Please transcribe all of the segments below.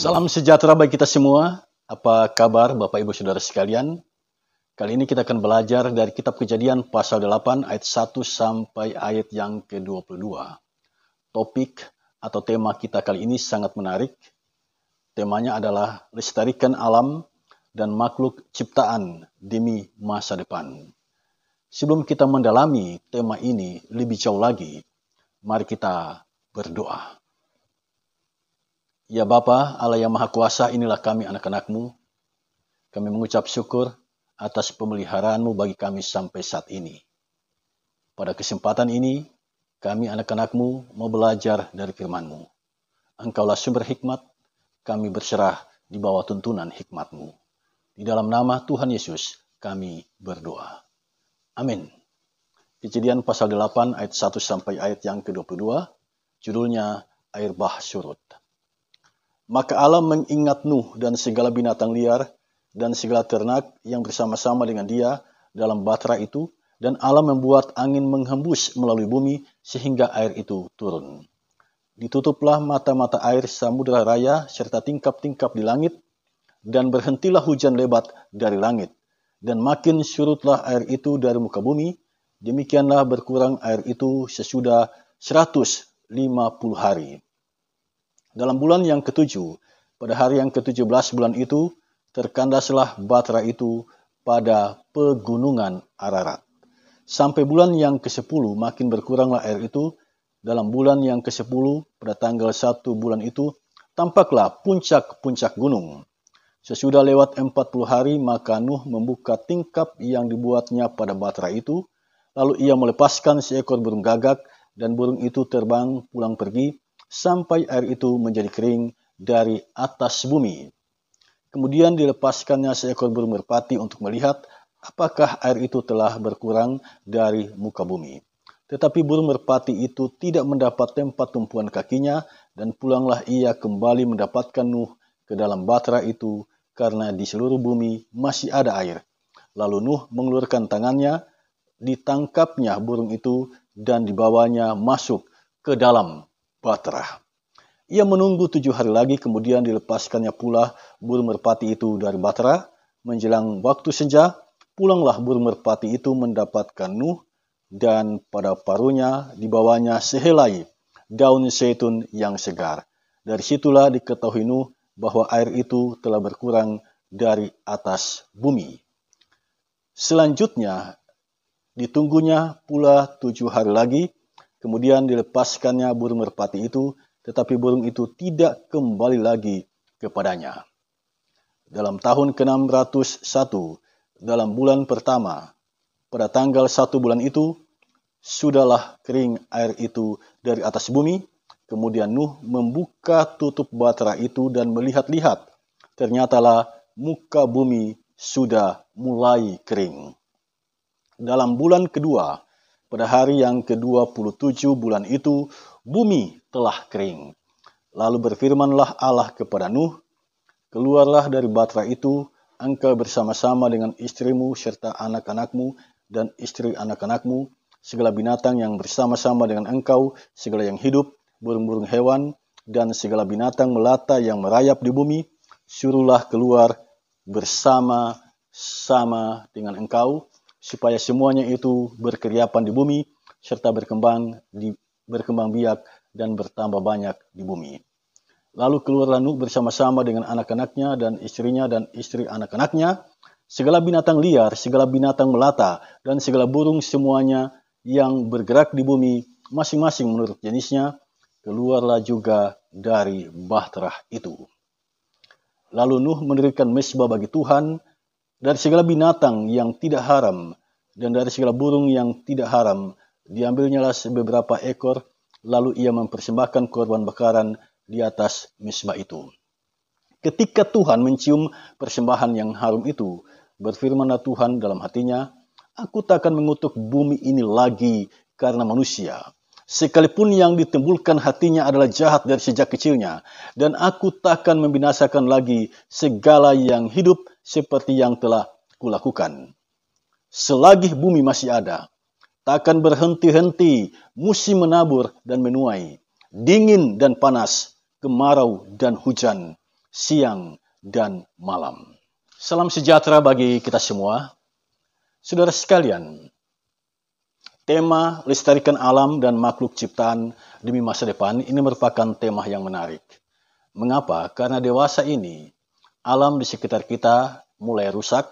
Salam sejahtera bagi kita semua. Apa kabar Bapak Ibu Saudara sekalian? Kali ini kita akan belajar dari kitab kejadian pasal 8 ayat 1 sampai ayat yang ke-22. Topik atau tema kita kali ini sangat menarik. Temanya adalah lestarikan alam dan makhluk ciptaan demi masa depan. Sebelum kita mendalami tema ini lebih jauh lagi, mari kita berdoa. Ya Bapa Allah yang Maha Kuasa, inilah kami anak-anakmu. Kami mengucap syukur atas pemeliharaanmu bagi kami sampai saat ini. Pada kesempatan ini, kami anak-anakmu mau belajar dari firmanmu. Engkaulah sumber hikmat, kami berserah di bawah tuntunan hikmatmu. Di dalam nama Tuhan Yesus, kami berdoa. Amin. Kejadian pasal 8 ayat 1 sampai ayat yang ke-22, judulnya Air Bah Surut. Maka Allah mengingat Nuh dan segala binatang liar dan segala ternak yang bersama-sama dengan dia dalam batra itu, dan Allah membuat angin menghembus melalui bumi sehingga air itu turun. Ditutuplah mata-mata air samudera raya serta tingkap-tingkap di langit, dan berhentilah hujan lebat dari langit, dan makin surutlah air itu dari muka bumi, demikianlah berkurang air itu sesudah 150 hari. Dalam bulan yang ketujuh, pada hari yang ke-17 bulan itu, terkandaslah Batra itu pada pegunungan Ararat. Sampai bulan yang ke-10 makin berkuranglah air itu, dalam bulan yang ke-10 pada tanggal 1 bulan itu, tampaklah puncak-puncak gunung. Sesudah lewat 40 hari, maka Nuh membuka tingkap yang dibuatnya pada Batra itu, lalu ia melepaskan seekor burung gagak, dan burung itu terbang pulang pergi sampai air itu menjadi kering dari atas bumi. Kemudian dilepaskannya seekor burung merpati untuk melihat apakah air itu telah berkurang dari muka bumi. Tetapi burung merpati itu tidak mendapat tempat tumpuan kakinya dan pulanglah ia kembali mendapatkan Nuh ke dalam batra itu karena di seluruh bumi masih ada air. Lalu Nuh mengeluarkan tangannya, ditangkapnya burung itu dan dibawanya masuk ke dalam Batra. Ia menunggu tujuh hari lagi kemudian dilepaskannya pula burung merpati itu dari Batra. Menjelang waktu senja, pulanglah burung merpati itu mendapatkan Nuh dan pada parunya dibawanya sehelai daun zaitun yang segar. Dari situlah diketahui Nuh bahwa air itu telah berkurang dari atas bumi. Selanjutnya, ditunggunya pula tujuh hari lagi Kemudian dilepaskannya burung merpati itu, tetapi burung itu tidak kembali lagi kepadanya. Dalam tahun ke-601, dalam bulan pertama, pada tanggal satu bulan itu, sudahlah kering air itu dari atas bumi. Kemudian Nuh membuka tutup batra itu dan melihat-lihat. Ternyatalah muka bumi sudah mulai kering. Dalam bulan kedua, pada hari yang ke-27 bulan itu, bumi telah kering. Lalu berfirmanlah Allah kepada Nuh, Keluarlah dari batra itu, engkau bersama-sama dengan istrimu serta anak-anakmu dan istri anak-anakmu, segala binatang yang bersama-sama dengan engkau, segala yang hidup, burung-burung hewan, dan segala binatang melata yang merayap di bumi, suruhlah keluar bersama-sama dengan engkau supaya semuanya itu berkeriapan di bumi serta berkembang di berkembang biak dan bertambah banyak di bumi. Lalu keluarlah Nuh bersama-sama dengan anak-anaknya dan istrinya dan istri anak-anaknya, segala binatang liar, segala binatang melata, dan segala burung semuanya yang bergerak di bumi, masing-masing menurut jenisnya, keluarlah juga dari bahtera itu. Lalu Nuh mendirikan mesbah bagi Tuhan dari segala binatang yang tidak haram dan dari segala burung yang tidak haram, diambilnyalah beberapa ekor, lalu ia mempersembahkan korban bakaran di atas misbah itu. Ketika Tuhan mencium persembahan yang harum itu, berfirmanlah Tuhan dalam hatinya, Aku tak akan mengutuk bumi ini lagi karena manusia, Sekalipun yang ditimbulkan hatinya adalah jahat dari sejak kecilnya, dan aku takkan membinasakan lagi segala yang hidup seperti yang telah kulakukan. Selagi bumi masih ada, takkan berhenti-henti musim menabur dan menuai, dingin dan panas, kemarau dan hujan, siang dan malam. Salam sejahtera bagi kita semua. Saudara sekalian, Tema Lestarikan Alam dan Makhluk Ciptaan Demi Masa Depan ini merupakan tema yang menarik. Mengapa? Karena dewasa ini, alam di sekitar kita mulai rusak,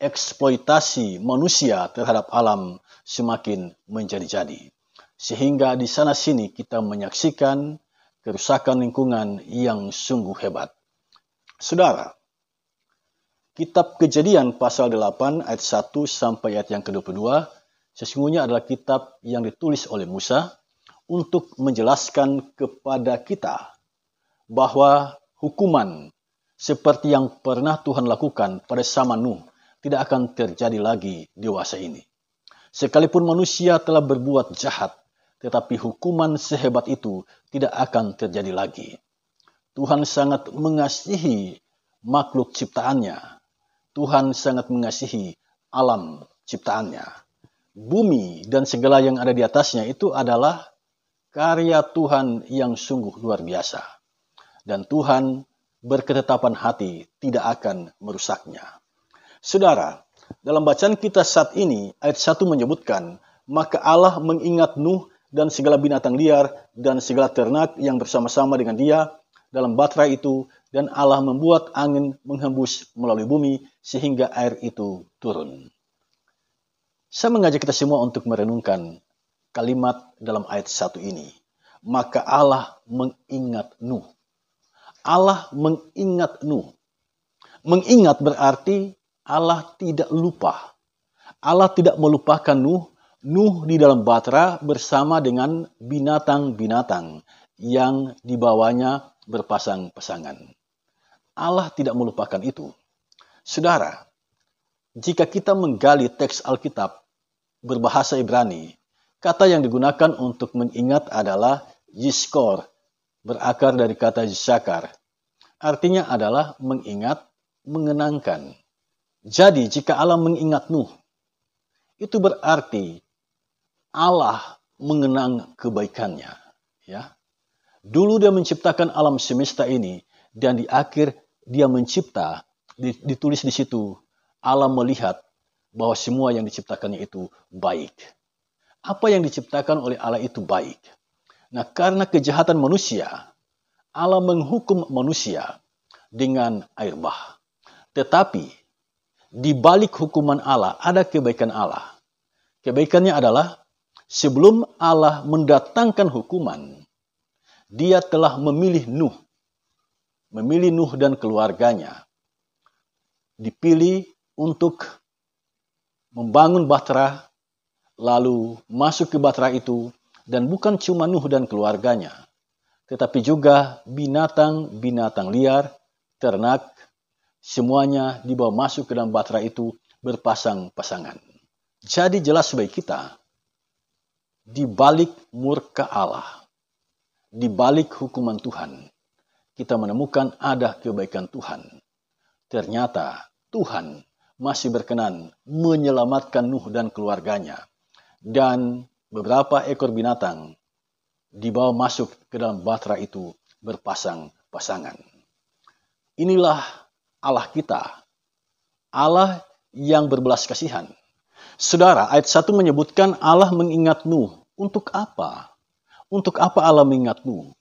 eksploitasi manusia terhadap alam semakin menjadi-jadi. Sehingga di sana-sini kita menyaksikan kerusakan lingkungan yang sungguh hebat. Saudara, Kitab Kejadian pasal 8 ayat 1 sampai ayat yang ke-22 sesungguhnya adalah kitab yang ditulis oleh Musa untuk menjelaskan kepada kita bahwa hukuman seperti yang pernah Tuhan lakukan pada zaman Nuh tidak akan terjadi lagi di masa ini. Sekalipun manusia telah berbuat jahat, tetapi hukuman sehebat itu tidak akan terjadi lagi. Tuhan sangat mengasihi makhluk ciptaannya. Tuhan sangat mengasihi alam ciptaannya bumi dan segala yang ada di atasnya itu adalah karya Tuhan yang sungguh luar biasa. Dan Tuhan berketetapan hati tidak akan merusaknya. Saudara, dalam bacaan kita saat ini, ayat 1 menyebutkan, maka Allah mengingat Nuh dan segala binatang liar dan segala ternak yang bersama-sama dengan dia dalam baterai itu dan Allah membuat angin menghembus melalui bumi sehingga air itu turun. Saya mengajak kita semua untuk merenungkan kalimat dalam ayat satu ini. Maka Allah mengingat Nuh. Allah mengingat Nuh. Mengingat berarti Allah tidak lupa. Allah tidak melupakan Nuh. Nuh di dalam batra bersama dengan binatang-binatang yang dibawanya berpasang-pasangan. Allah tidak melupakan itu. Saudara, jika kita menggali teks Alkitab berbahasa Ibrani. Kata yang digunakan untuk mengingat adalah yiskor, berakar dari kata yisakar. Artinya adalah mengingat, mengenangkan. Jadi jika Allah mengingat Nuh, itu berarti Allah mengenang kebaikannya. Ya, Dulu dia menciptakan alam semesta ini dan di akhir dia mencipta, ditulis di situ, Allah melihat bahwa semua yang diciptakannya itu baik. Apa yang diciptakan oleh Allah itu baik. Nah, karena kejahatan manusia, Allah menghukum manusia dengan air bah. Tetapi di balik hukuman Allah ada kebaikan Allah. Kebaikannya adalah sebelum Allah mendatangkan hukuman, dia telah memilih Nuh. Memilih Nuh dan keluarganya. Dipilih untuk membangun bahtera, lalu masuk ke bahtera itu, dan bukan cuma Nuh dan keluarganya, tetapi juga binatang-binatang liar, ternak, semuanya dibawa masuk ke dalam bahtera itu berpasang-pasangan. Jadi jelas bagi kita, di balik murka Allah, di balik hukuman Tuhan, kita menemukan ada kebaikan Tuhan. Ternyata Tuhan masih berkenan menyelamatkan Nuh dan keluarganya. Dan beberapa ekor binatang dibawa masuk ke dalam batra itu berpasang-pasangan. Inilah Allah kita, Allah yang berbelas kasihan. Saudara, ayat 1 menyebutkan Allah mengingat Nuh. Untuk apa? Untuk apa Allah mengingat Nuh?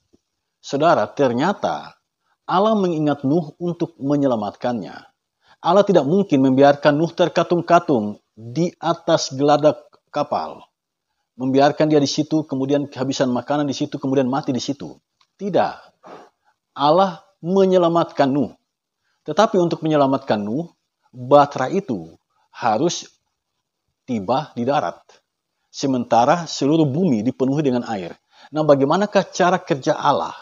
Saudara, ternyata Allah mengingat Nuh untuk menyelamatkannya. Allah tidak mungkin membiarkan Nuh terkatung-katung di atas geladak kapal. Membiarkan dia di situ, kemudian kehabisan makanan di situ, kemudian mati di situ. Tidak. Allah menyelamatkan Nuh. Tetapi untuk menyelamatkan Nuh, batra itu harus tiba di darat. Sementara seluruh bumi dipenuhi dengan air. Nah bagaimanakah cara kerja Allah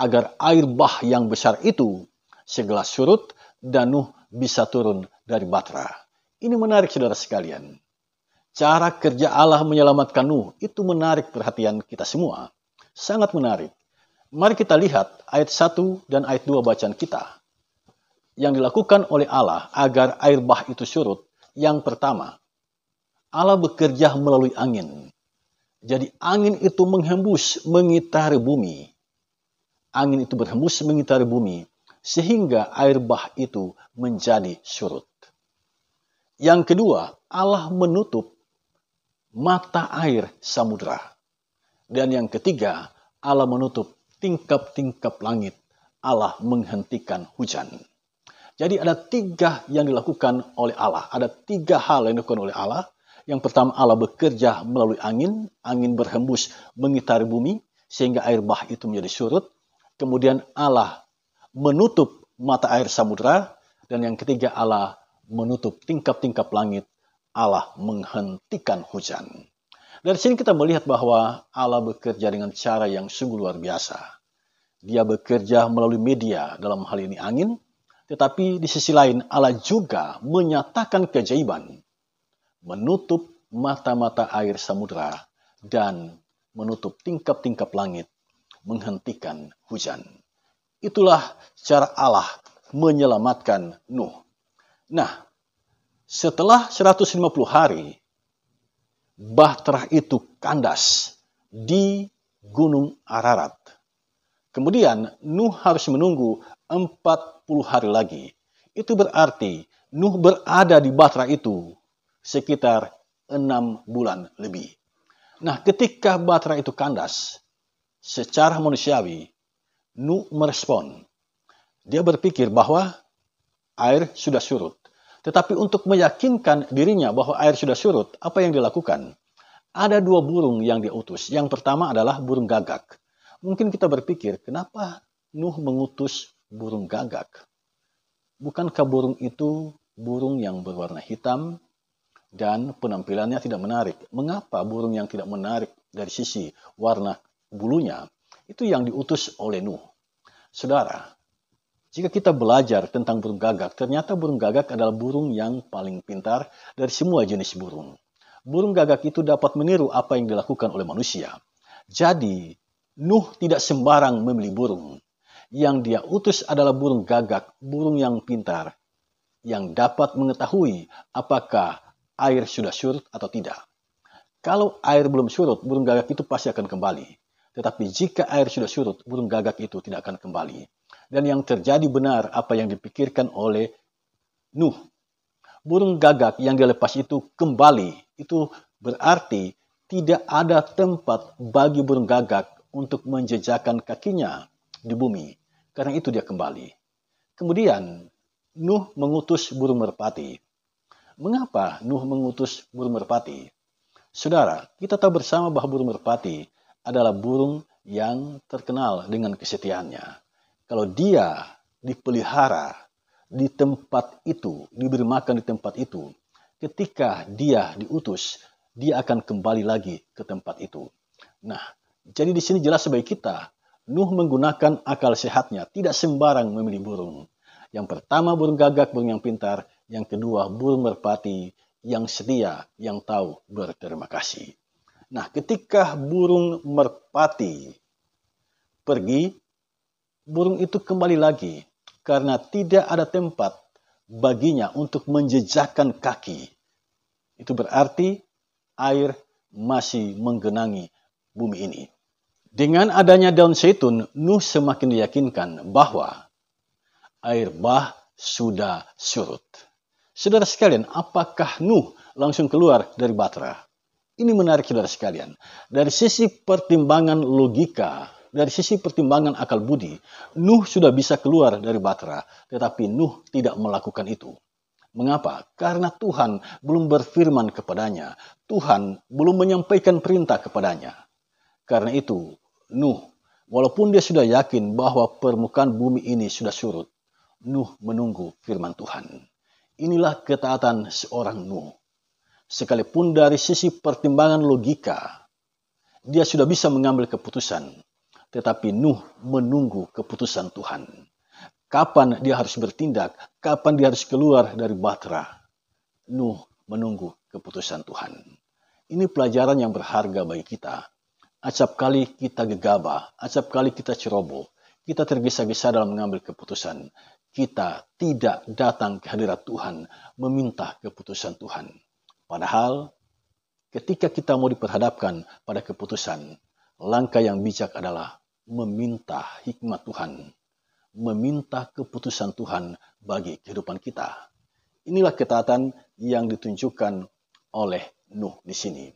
agar air bah yang besar itu segelas surut dan Nuh bisa turun dari batra. Ini menarik saudara sekalian. Cara kerja Allah menyelamatkan Nuh itu menarik perhatian kita semua. Sangat menarik. Mari kita lihat ayat 1 dan ayat 2 bacaan kita. Yang dilakukan oleh Allah agar air bah itu surut. Yang pertama, Allah bekerja melalui angin. Jadi angin itu menghembus, mengitari bumi. Angin itu berhembus mengitari bumi sehingga air bah itu menjadi surut. Yang kedua, Allah menutup mata air samudra. Dan yang ketiga, Allah menutup tingkap-tingkap langit. Allah menghentikan hujan. Jadi ada tiga yang dilakukan oleh Allah. Ada tiga hal yang dilakukan oleh Allah. Yang pertama Allah bekerja melalui angin. Angin berhembus mengitari bumi sehingga air bah itu menjadi surut. Kemudian Allah menutup mata air samudra, dan yang ketiga Allah menutup tingkap-tingkap langit, Allah menghentikan hujan. Dari sini kita melihat bahwa Allah bekerja dengan cara yang sungguh luar biasa. Dia bekerja melalui media, dalam hal ini angin, tetapi di sisi lain Allah juga menyatakan keajaiban, menutup mata-mata air samudra dan menutup tingkap-tingkap langit, menghentikan hujan. Itulah cara Allah menyelamatkan Nuh. Nah, setelah 150 hari, Bahtera itu kandas di Gunung Ararat. Kemudian Nuh harus menunggu 40 hari lagi. Itu berarti Nuh berada di Bahtera itu sekitar enam bulan lebih. Nah, ketika Bahtera itu kandas, secara manusiawi Nu merespon. Dia berpikir bahwa air sudah surut. Tetapi untuk meyakinkan dirinya bahwa air sudah surut, apa yang dilakukan? Ada dua burung yang diutus. Yang pertama adalah burung gagak. Mungkin kita berpikir, kenapa Nuh mengutus burung gagak? Bukankah burung itu burung yang berwarna hitam dan penampilannya tidak menarik? Mengapa burung yang tidak menarik dari sisi warna bulunya itu yang diutus oleh Nuh. Saudara, jika kita belajar tentang burung gagak, ternyata burung gagak adalah burung yang paling pintar dari semua jenis burung. Burung gagak itu dapat meniru apa yang dilakukan oleh manusia. Jadi, Nuh tidak sembarang memilih burung. Yang dia utus adalah burung gagak, burung yang pintar, yang dapat mengetahui apakah air sudah surut atau tidak. Kalau air belum surut, burung gagak itu pasti akan kembali. Tetapi jika air sudah surut, burung gagak itu tidak akan kembali. Dan yang terjadi benar apa yang dipikirkan oleh Nuh. Burung gagak yang dilepas itu kembali. Itu berarti tidak ada tempat bagi burung gagak untuk menjejakkan kakinya di bumi. Karena itu dia kembali. Kemudian Nuh mengutus burung merpati. Mengapa Nuh mengutus burung merpati? Saudara, kita tahu bersama bahwa burung merpati adalah burung yang terkenal dengan kesetiaannya. Kalau dia dipelihara di tempat itu, diberi makan di tempat itu, ketika dia diutus, dia akan kembali lagi ke tempat itu. Nah, jadi di sini jelas sebagai kita, Nuh menggunakan akal sehatnya, tidak sembarang memilih burung. Yang pertama burung gagak, burung yang pintar. Yang kedua burung merpati yang setia, yang tahu berterima kasih. Nah, ketika burung merpati pergi, burung itu kembali lagi karena tidak ada tempat baginya untuk menjejakkan kaki. Itu berarti air masih menggenangi bumi ini. Dengan adanya daun zaitun, Nuh semakin diyakinkan bahwa air bah sudah surut. Saudara sekalian, apakah Nuh langsung keluar dari Batra? Ini menarik saudara sekalian. Dari sisi pertimbangan logika, dari sisi pertimbangan akal budi, Nuh sudah bisa keluar dari Batra, tetapi Nuh tidak melakukan itu. Mengapa? Karena Tuhan belum berfirman kepadanya. Tuhan belum menyampaikan perintah kepadanya. Karena itu, Nuh, walaupun dia sudah yakin bahwa permukaan bumi ini sudah surut, Nuh menunggu firman Tuhan. Inilah ketaatan seorang Nuh sekalipun dari sisi pertimbangan logika, dia sudah bisa mengambil keputusan. Tetapi Nuh menunggu keputusan Tuhan. Kapan dia harus bertindak? Kapan dia harus keluar dari batra? Nuh menunggu keputusan Tuhan. Ini pelajaran yang berharga bagi kita. Acap kali kita gegabah, acap kali kita ceroboh, kita tergesa-gesa dalam mengambil keputusan. Kita tidak datang ke hadirat Tuhan, meminta keputusan Tuhan Padahal ketika kita mau diperhadapkan pada keputusan, langkah yang bijak adalah meminta hikmat Tuhan, meminta keputusan Tuhan bagi kehidupan kita. Inilah ketaatan yang ditunjukkan oleh Nuh di sini.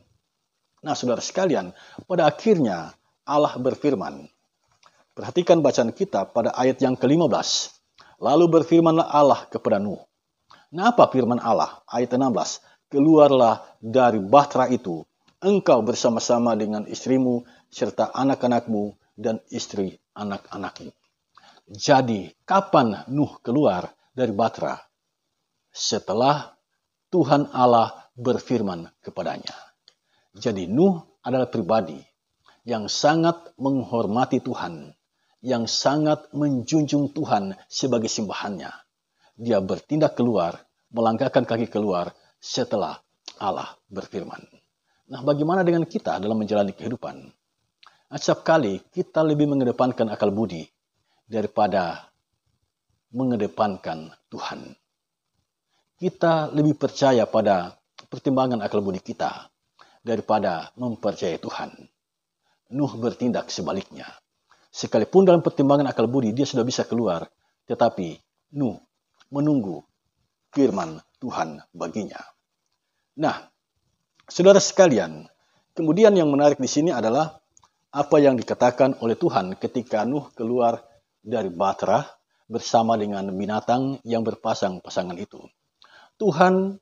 Nah, saudara sekalian, pada akhirnya Allah berfirman. Perhatikan bacaan kita pada ayat yang ke-15. Lalu berfirmanlah Allah kepada Nuh. Nah, apa firman Allah? Ayat 16 keluarlah dari bahtera itu, engkau bersama-sama dengan istrimu serta anak-anakmu dan istri anak-anakmu. Jadi, kapan Nuh keluar dari Batra? Setelah Tuhan Allah berfirman kepadanya. Jadi Nuh adalah pribadi yang sangat menghormati Tuhan, yang sangat menjunjung Tuhan sebagai simbahannya. Dia bertindak keluar, melangkahkan kaki keluar setelah Allah berfirman. Nah, bagaimana dengan kita dalam menjalani kehidupan? Acapkali kali kita lebih mengedepankan akal budi daripada mengedepankan Tuhan. Kita lebih percaya pada pertimbangan akal budi kita daripada mempercayai Tuhan. Nuh bertindak sebaliknya. Sekalipun dalam pertimbangan akal budi dia sudah bisa keluar, tetapi Nuh menunggu firman Tuhan baginya. Nah, saudara sekalian, kemudian yang menarik di sini adalah apa yang dikatakan oleh Tuhan ketika Nuh keluar dari Batra bersama dengan binatang yang berpasang-pasangan itu. Tuhan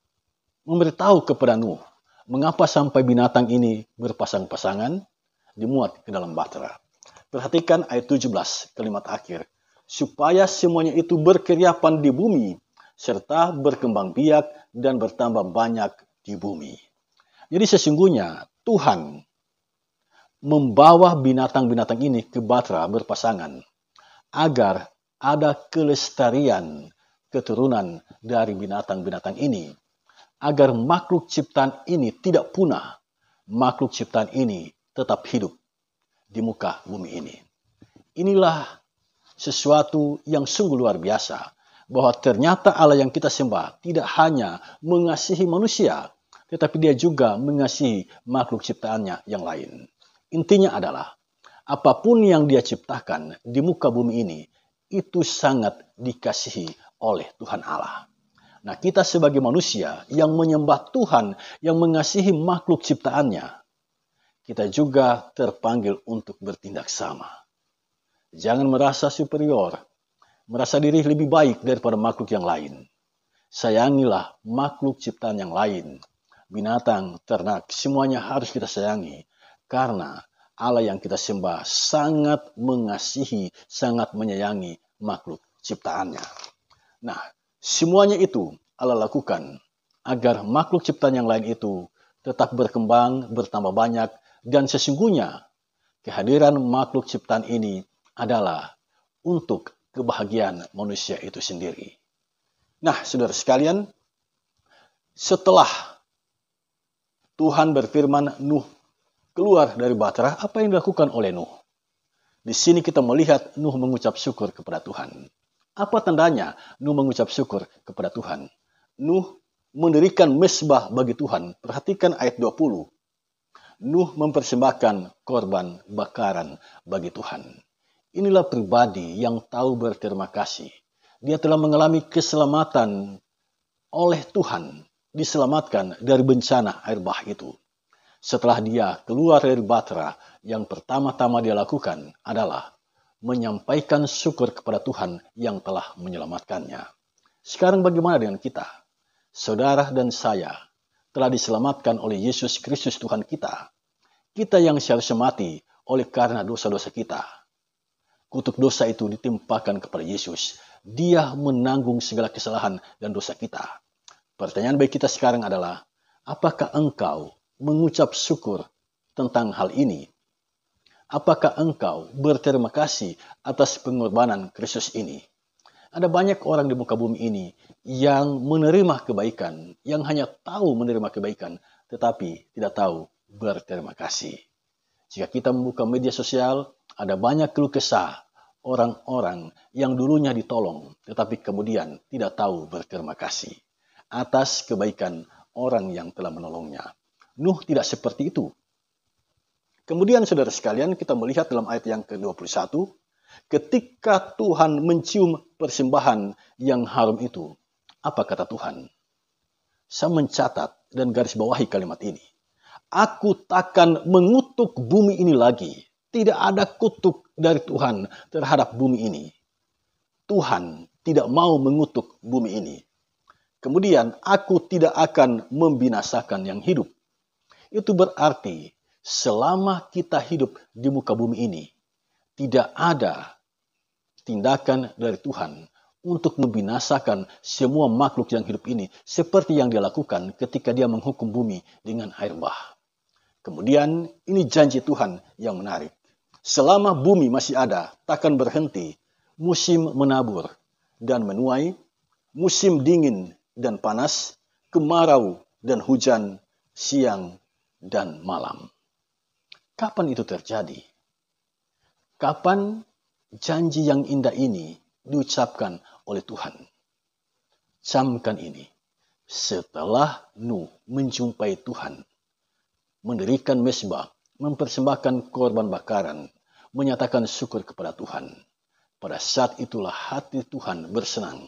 memberitahu kepada Nuh mengapa sampai binatang ini berpasang-pasangan dimuat ke dalam Batra. Perhatikan ayat 17, kalimat akhir. Supaya semuanya itu berkeriapan di bumi, serta berkembang biak dan bertambah banyak di bumi. Jadi sesungguhnya Tuhan membawa binatang-binatang ini ke batra berpasangan agar ada kelestarian keturunan dari binatang-binatang ini agar makhluk ciptaan ini tidak punah makhluk ciptaan ini tetap hidup di muka bumi ini inilah sesuatu yang sungguh luar biasa bahwa ternyata Allah yang kita sembah tidak hanya mengasihi manusia tetapi dia juga mengasihi makhluk ciptaannya yang lain. Intinya adalah, apapun yang dia ciptakan di muka bumi ini, itu sangat dikasihi oleh Tuhan Allah. Nah, kita sebagai manusia yang menyembah Tuhan, yang mengasihi makhluk ciptaannya, kita juga terpanggil untuk bertindak sama. Jangan merasa superior, merasa diri lebih baik daripada makhluk yang lain. Sayangilah makhluk ciptaan yang lain binatang, ternak, semuanya harus kita sayangi. Karena Allah yang kita sembah sangat mengasihi, sangat menyayangi makhluk ciptaannya. Nah, semuanya itu Allah lakukan agar makhluk ciptaan yang lain itu tetap berkembang, bertambah banyak, dan sesungguhnya kehadiran makhluk ciptaan ini adalah untuk kebahagiaan manusia itu sendiri. Nah, saudara sekalian, setelah Tuhan berfirman, Nuh, keluar dari Batra, apa yang dilakukan oleh Nuh? Di sini kita melihat Nuh mengucap syukur kepada Tuhan. Apa tandanya Nuh mengucap syukur kepada Tuhan? Nuh mendirikan mesbah bagi Tuhan. Perhatikan ayat 20. Nuh mempersembahkan korban bakaran bagi Tuhan. Inilah pribadi yang tahu berterima kasih. Dia telah mengalami keselamatan oleh Tuhan diselamatkan dari bencana air bah itu. Setelah dia keluar dari Batra, yang pertama-tama dia lakukan adalah menyampaikan syukur kepada Tuhan yang telah menyelamatkannya. Sekarang bagaimana dengan kita? Saudara dan saya telah diselamatkan oleh Yesus Kristus Tuhan kita. Kita yang seharusnya mati oleh karena dosa-dosa kita. Kutuk dosa itu ditimpakan kepada Yesus. Dia menanggung segala kesalahan dan dosa kita Pertanyaan baik kita sekarang adalah, apakah engkau mengucap syukur tentang hal ini? Apakah engkau berterima kasih atas pengorbanan Kristus ini? Ada banyak orang di muka bumi ini yang menerima kebaikan, yang hanya tahu menerima kebaikan, tetapi tidak tahu berterima kasih. Jika kita membuka media sosial, ada banyak keluh kesah orang-orang yang dulunya ditolong, tetapi kemudian tidak tahu berterima kasih atas kebaikan orang yang telah menolongnya. Nuh tidak seperti itu. Kemudian saudara sekalian kita melihat dalam ayat yang ke-21, ketika Tuhan mencium persembahan yang harum itu, apa kata Tuhan? Saya mencatat dan garis bawahi kalimat ini. Aku takkan mengutuk bumi ini lagi. Tidak ada kutuk dari Tuhan terhadap bumi ini. Tuhan tidak mau mengutuk bumi ini. Kemudian aku tidak akan membinasakan yang hidup. Itu berarti selama kita hidup di muka bumi ini, tidak ada tindakan dari Tuhan untuk membinasakan semua makhluk yang hidup ini seperti yang dia lakukan ketika dia menghukum bumi dengan air bah. Kemudian ini janji Tuhan yang menarik. Selama bumi masih ada, takkan berhenti musim menabur dan menuai, musim dingin dan panas, kemarau dan hujan, siang dan malam. Kapan itu terjadi? Kapan janji yang indah ini diucapkan oleh Tuhan? Camkan ini. Setelah Nuh menjumpai Tuhan, mendirikan mesbah, mempersembahkan korban bakaran, menyatakan syukur kepada Tuhan. Pada saat itulah hati Tuhan bersenang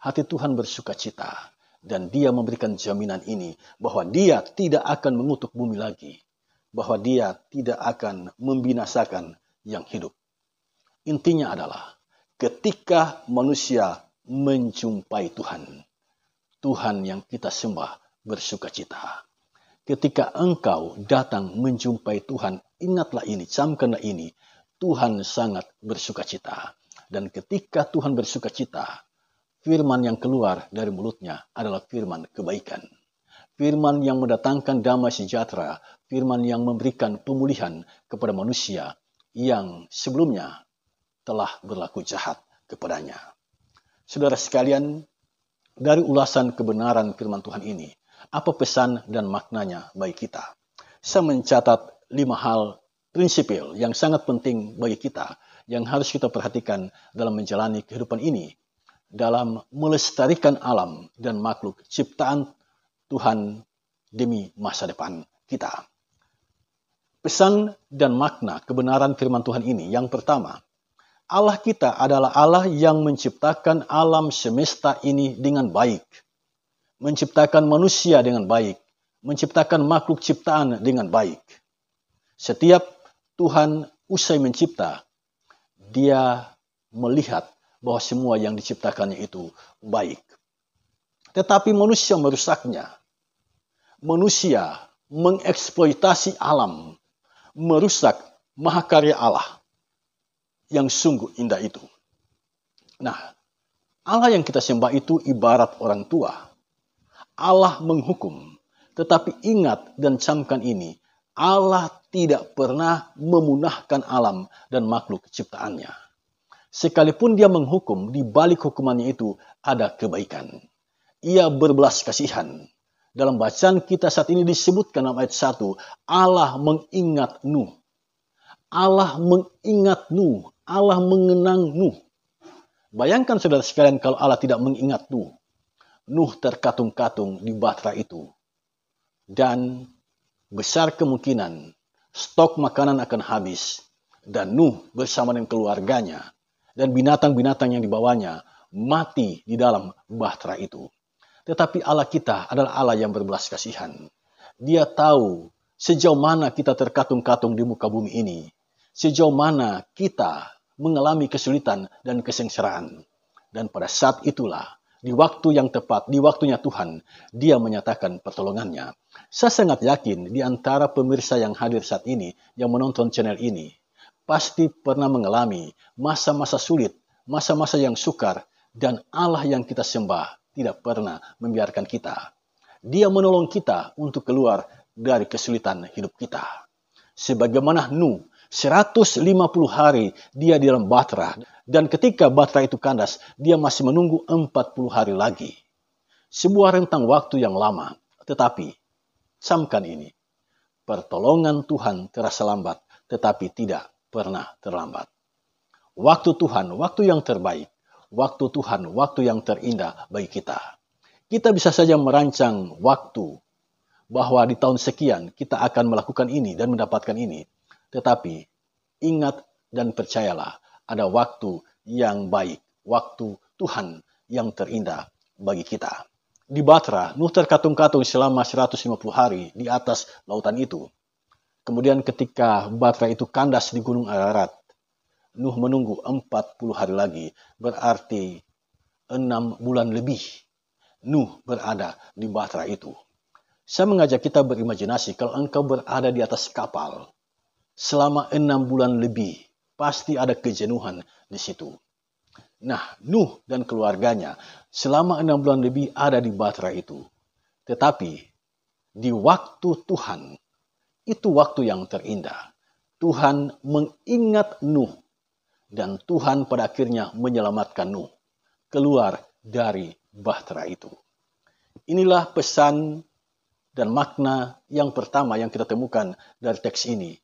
hati Tuhan bersuka cita. Dan dia memberikan jaminan ini bahwa dia tidak akan mengutuk bumi lagi. Bahwa dia tidak akan membinasakan yang hidup. Intinya adalah ketika manusia menjumpai Tuhan. Tuhan yang kita sembah bersuka cita. Ketika engkau datang menjumpai Tuhan, ingatlah ini, camkanlah ini. Tuhan sangat bersuka cita. Dan ketika Tuhan bersuka cita, Firman yang keluar dari mulutnya adalah firman kebaikan. Firman yang mendatangkan damai sejahtera, firman yang memberikan pemulihan kepada manusia yang sebelumnya telah berlaku jahat kepadanya. Saudara sekalian, dari ulasan kebenaran firman Tuhan ini, apa pesan dan maknanya bagi kita? Saya mencatat lima hal prinsipil yang sangat penting bagi kita yang harus kita perhatikan dalam menjalani kehidupan ini dalam melestarikan alam dan makhluk ciptaan Tuhan demi masa depan kita. Pesan dan makna kebenaran firman Tuhan ini yang pertama, Allah kita adalah Allah yang menciptakan alam semesta ini dengan baik, menciptakan manusia dengan baik, menciptakan makhluk ciptaan dengan baik. Setiap Tuhan usai mencipta, Dia melihat bahwa semua yang diciptakannya itu baik. Tetapi manusia merusaknya. Manusia mengeksploitasi alam, merusak mahakarya Allah yang sungguh indah itu. Nah, Allah yang kita sembah itu ibarat orang tua. Allah menghukum, tetapi ingat dan camkan ini, Allah tidak pernah memunahkan alam dan makhluk ciptaannya. Sekalipun dia menghukum, di balik hukumannya itu ada kebaikan. Ia berbelas kasihan. Dalam bacaan kita saat ini disebutkan dalam ayat 1, Allah mengingat Nuh. Allah mengingat Nuh. Allah mengenang Nuh. Bayangkan saudara sekalian kalau Allah tidak mengingat Nuh. Nuh terkatung-katung di batra itu. Dan besar kemungkinan stok makanan akan habis. Dan Nuh bersama dengan keluarganya dan binatang-binatang yang dibawanya mati di dalam bahtera itu. Tetapi Allah kita adalah Allah yang berbelas kasihan. Dia tahu sejauh mana kita terkatung-katung di muka bumi ini. Sejauh mana kita mengalami kesulitan dan kesengsaraan. Dan pada saat itulah, di waktu yang tepat, di waktunya Tuhan, dia menyatakan pertolongannya. Saya sangat yakin di antara pemirsa yang hadir saat ini, yang menonton channel ini, pasti pernah mengalami masa-masa sulit, masa-masa yang sukar, dan Allah yang kita sembah tidak pernah membiarkan kita. Dia menolong kita untuk keluar dari kesulitan hidup kita. Sebagaimana Nuh 150 hari dia di dalam batra dan ketika batra itu kandas dia masih menunggu 40 hari lagi. Sebuah rentang waktu yang lama. Tetapi samkan ini. Pertolongan Tuhan terasa lambat tetapi tidak pernah terlambat. Waktu Tuhan, waktu yang terbaik, waktu Tuhan, waktu yang terindah bagi kita. Kita bisa saja merancang waktu bahwa di tahun sekian kita akan melakukan ini dan mendapatkan ini. Tetapi ingat dan percayalah ada waktu yang baik, waktu Tuhan yang terindah bagi kita. Di Batra, Nuh terkatung-katung selama 150 hari di atas lautan itu. Kemudian ketika baterai itu kandas di Gunung Ararat, Nuh menunggu 40 hari lagi, berarti 6 bulan lebih Nuh berada di baterai itu. Saya mengajak kita berimajinasi kalau engkau berada di atas kapal selama enam bulan lebih, pasti ada kejenuhan di situ. Nah, Nuh dan keluarganya selama enam bulan lebih ada di batra itu. Tetapi di waktu Tuhan, itu waktu yang terindah. Tuhan mengingat Nuh dan Tuhan pada akhirnya menyelamatkan Nuh keluar dari bahtera itu. Inilah pesan dan makna yang pertama yang kita temukan dari teks ini.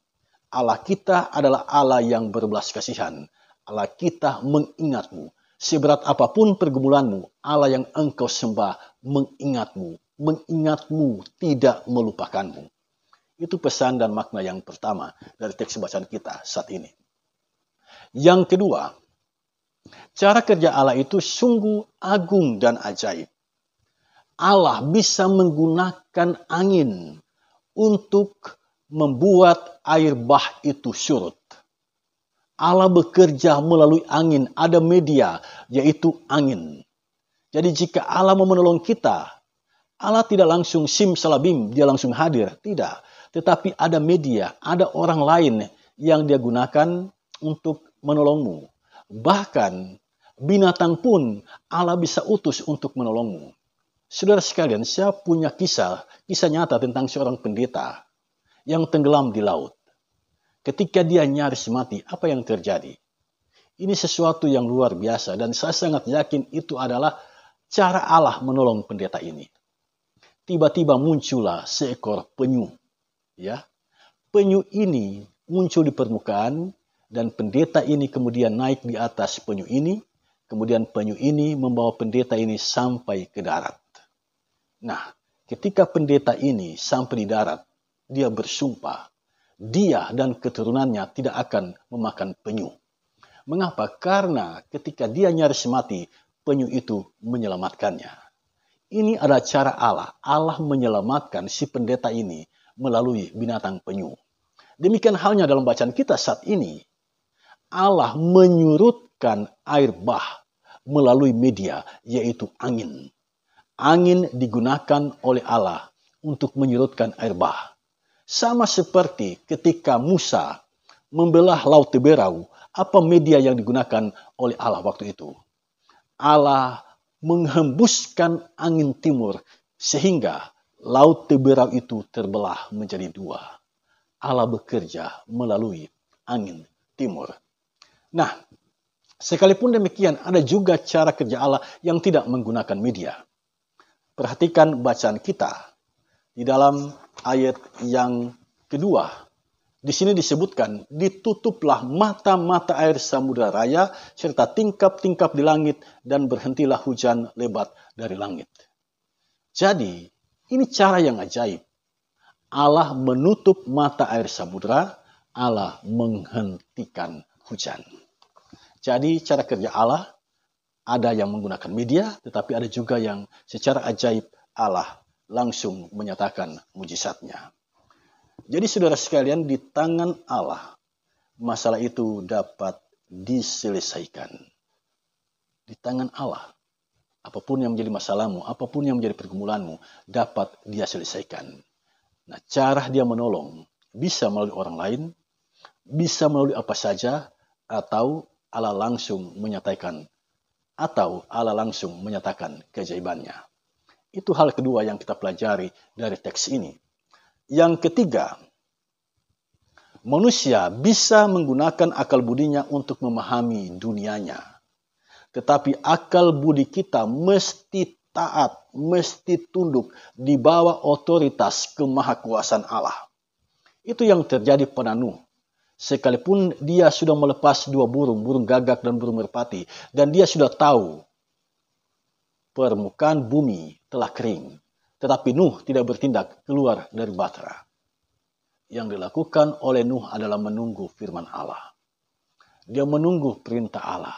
Allah kita adalah Allah yang berbelas kasihan. Allah kita mengingatmu. Seberat apapun pergumulanmu, Allah yang engkau sembah mengingatmu. Mengingatmu tidak melupakanmu. Itu pesan dan makna yang pertama dari teks bacaan kita saat ini. Yang kedua, cara kerja Allah itu sungguh agung dan ajaib. Allah bisa menggunakan angin untuk membuat air bah itu surut. Allah bekerja melalui angin, ada media, yaitu angin. Jadi jika Allah mau menolong kita, Allah tidak langsung sim salabim, dia langsung hadir. Tidak tetapi ada media, ada orang lain yang dia gunakan untuk menolongmu. Bahkan binatang pun Allah bisa utus untuk menolongmu. Saudara sekalian, saya punya kisah, kisah nyata tentang seorang pendeta yang tenggelam di laut. Ketika dia nyaris mati, apa yang terjadi? Ini sesuatu yang luar biasa dan saya sangat yakin itu adalah cara Allah menolong pendeta ini. Tiba-tiba muncullah seekor penyu ya penyu ini muncul di permukaan dan pendeta ini kemudian naik di atas penyu ini, kemudian penyu ini membawa pendeta ini sampai ke darat. Nah, ketika pendeta ini sampai di darat, dia bersumpah, dia dan keturunannya tidak akan memakan penyu. Mengapa? Karena ketika dia nyaris mati, penyu itu menyelamatkannya. Ini adalah cara Allah. Allah menyelamatkan si pendeta ini melalui binatang penyu. Demikian halnya dalam bacaan kita saat ini. Allah menyurutkan air bah melalui media, yaitu angin. Angin digunakan oleh Allah untuk menyurutkan air bah. Sama seperti ketika Musa membelah Laut Tiberau, apa media yang digunakan oleh Allah waktu itu? Allah menghembuskan angin timur sehingga Laut Teberau itu terbelah menjadi dua. Allah bekerja melalui angin timur. Nah, sekalipun demikian, ada juga cara kerja Allah yang tidak menggunakan media. Perhatikan bacaan kita di dalam ayat yang kedua di sini disebutkan, ditutuplah mata-mata air samudera raya serta tingkap-tingkap di langit dan berhentilah hujan lebat dari langit. Jadi, ini cara yang ajaib. Allah menutup mata air samudera, Allah menghentikan hujan. Jadi cara kerja Allah ada yang menggunakan media, tetapi ada juga yang secara ajaib Allah langsung menyatakan mujizatnya. Jadi saudara sekalian di tangan Allah masalah itu dapat diselesaikan. Di tangan Allah Apapun yang menjadi masalahmu, apapun yang menjadi pergumulanmu, dapat dia selesaikan. Nah, cara dia menolong bisa melalui orang lain, bisa melalui apa saja, atau Allah langsung menyatakan atau Allah langsung menyatakan keajaibannya. Itu hal kedua yang kita pelajari dari teks ini. Yang ketiga, manusia bisa menggunakan akal budinya untuk memahami dunianya. Tetapi akal budi kita mesti taat, mesti tunduk di bawah otoritas kemahakuasaan Allah. Itu yang terjadi pada Nuh. Sekalipun dia sudah melepas dua burung, burung gagak dan burung merpati, dan dia sudah tahu permukaan bumi telah kering. Tetapi Nuh tidak bertindak keluar dari batra. Yang dilakukan oleh Nuh adalah menunggu firman Allah. Dia menunggu perintah Allah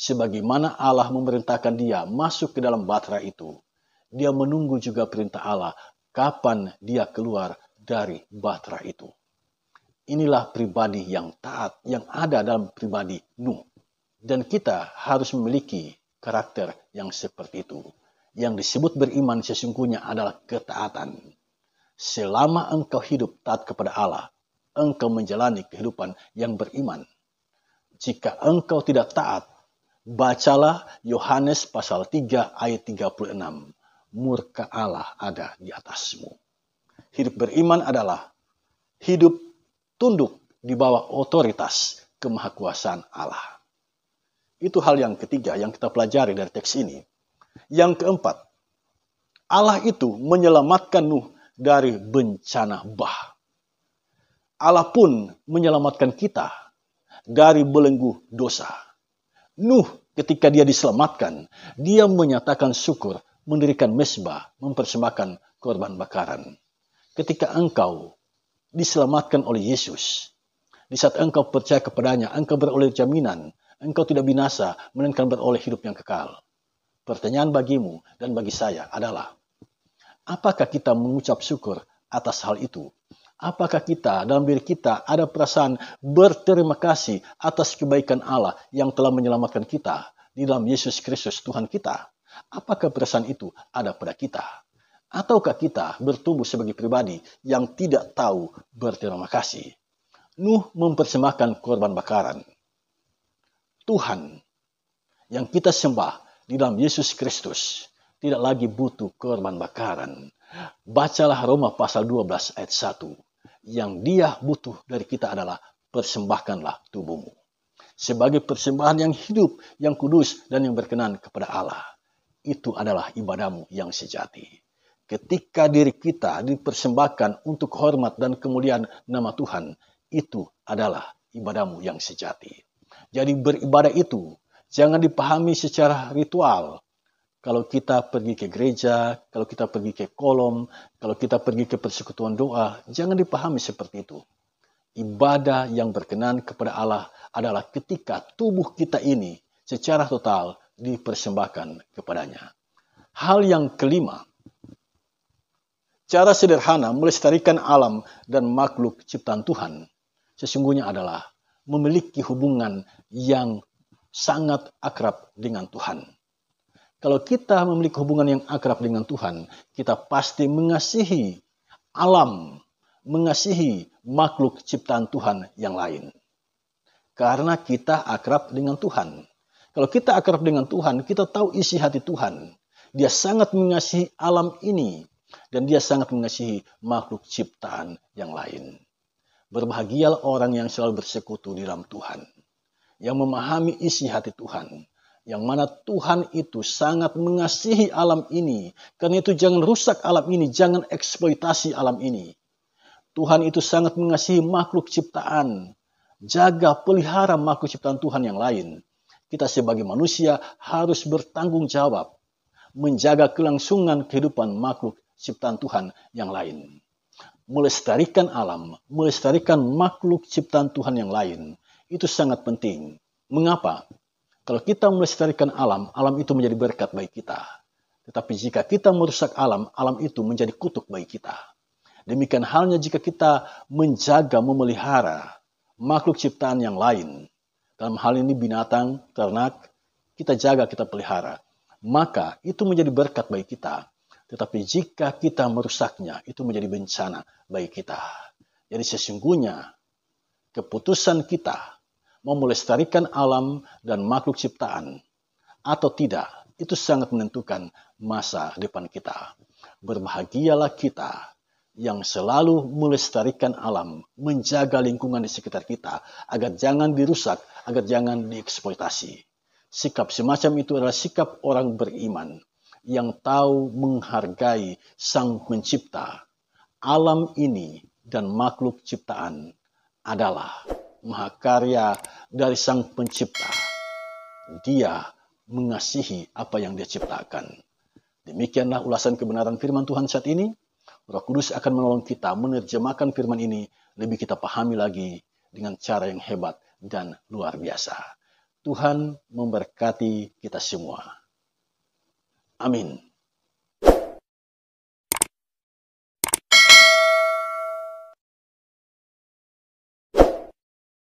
sebagaimana Allah memerintahkan dia masuk ke dalam batra itu. Dia menunggu juga perintah Allah kapan dia keluar dari batra itu. Inilah pribadi yang taat yang ada dalam pribadi Nuh. Dan kita harus memiliki karakter yang seperti itu. Yang disebut beriman sesungguhnya adalah ketaatan. Selama engkau hidup taat kepada Allah, engkau menjalani kehidupan yang beriman. Jika engkau tidak taat, Bacalah Yohanes pasal 3 ayat 36. Murka Allah ada di atasmu. Hidup beriman adalah hidup tunduk di bawah otoritas kemahakuasaan Allah. Itu hal yang ketiga yang kita pelajari dari teks ini. Yang keempat, Allah itu menyelamatkan Nuh dari bencana bah. Allah pun menyelamatkan kita dari belenggu dosa. Nuh ketika dia diselamatkan, dia menyatakan syukur, mendirikan mesbah, mempersembahkan korban bakaran. Ketika engkau diselamatkan oleh Yesus, di saat engkau percaya kepadanya, engkau beroleh jaminan, engkau tidak binasa, melainkan beroleh hidup yang kekal. Pertanyaan bagimu dan bagi saya adalah, apakah kita mengucap syukur atas hal itu Apakah kita dalam diri kita ada perasaan berterima kasih atas kebaikan Allah yang telah menyelamatkan kita di dalam Yesus Kristus Tuhan kita? Apakah perasaan itu ada pada kita? Ataukah kita bertumbuh sebagai pribadi yang tidak tahu berterima kasih? Nuh mempersembahkan korban bakaran. Tuhan yang kita sembah di dalam Yesus Kristus tidak lagi butuh korban bakaran. Bacalah Roma pasal 12 ayat 1 yang dia butuh dari kita adalah persembahkanlah tubuhmu. Sebagai persembahan yang hidup, yang kudus, dan yang berkenan kepada Allah. Itu adalah ibadahmu yang sejati. Ketika diri kita dipersembahkan untuk hormat dan kemuliaan nama Tuhan, itu adalah ibadahmu yang sejati. Jadi beribadah itu jangan dipahami secara ritual, kalau kita pergi ke gereja, kalau kita pergi ke kolom, kalau kita pergi ke persekutuan doa, jangan dipahami seperti itu. Ibadah yang berkenan kepada Allah adalah ketika tubuh kita ini secara total dipersembahkan kepadanya. Hal yang kelima, cara sederhana melestarikan alam dan makhluk ciptaan Tuhan sesungguhnya adalah memiliki hubungan yang sangat akrab dengan Tuhan kalau kita memiliki hubungan yang akrab dengan Tuhan, kita pasti mengasihi alam, mengasihi makhluk ciptaan Tuhan yang lain. Karena kita akrab dengan Tuhan. Kalau kita akrab dengan Tuhan, kita tahu isi hati Tuhan. Dia sangat mengasihi alam ini dan dia sangat mengasihi makhluk ciptaan yang lain. Berbahagialah orang yang selalu bersekutu di dalam Tuhan, yang memahami isi hati Tuhan yang mana Tuhan itu sangat mengasihi alam ini. Karena itu jangan rusak alam ini, jangan eksploitasi alam ini. Tuhan itu sangat mengasihi makhluk ciptaan. Jaga, pelihara makhluk ciptaan Tuhan yang lain. Kita sebagai manusia harus bertanggung jawab menjaga kelangsungan kehidupan makhluk ciptaan Tuhan yang lain. Melestarikan alam, melestarikan makhluk ciptaan Tuhan yang lain, itu sangat penting. Mengapa? Kalau kita melestarikan alam, alam itu menjadi berkat bagi kita. Tetapi jika kita merusak alam, alam itu menjadi kutuk bagi kita. Demikian halnya jika kita menjaga, memelihara makhluk ciptaan yang lain. Dalam hal ini binatang, ternak, kita jaga, kita pelihara. Maka itu menjadi berkat bagi kita. Tetapi jika kita merusaknya, itu menjadi bencana bagi kita. Jadi sesungguhnya keputusan kita mau melestarikan alam dan makhluk ciptaan atau tidak, itu sangat menentukan masa depan kita. Berbahagialah kita yang selalu melestarikan alam, menjaga lingkungan di sekitar kita agar jangan dirusak, agar jangan dieksploitasi. Sikap semacam itu adalah sikap orang beriman yang tahu menghargai Sang Pencipta. Alam ini dan makhluk ciptaan adalah maha karya dari sang pencipta. Dia mengasihi apa yang dia ciptakan. Demikianlah ulasan kebenaran firman Tuhan saat ini. Roh Kudus akan menolong kita menerjemahkan firman ini lebih kita pahami lagi dengan cara yang hebat dan luar biasa. Tuhan memberkati kita semua. Amin.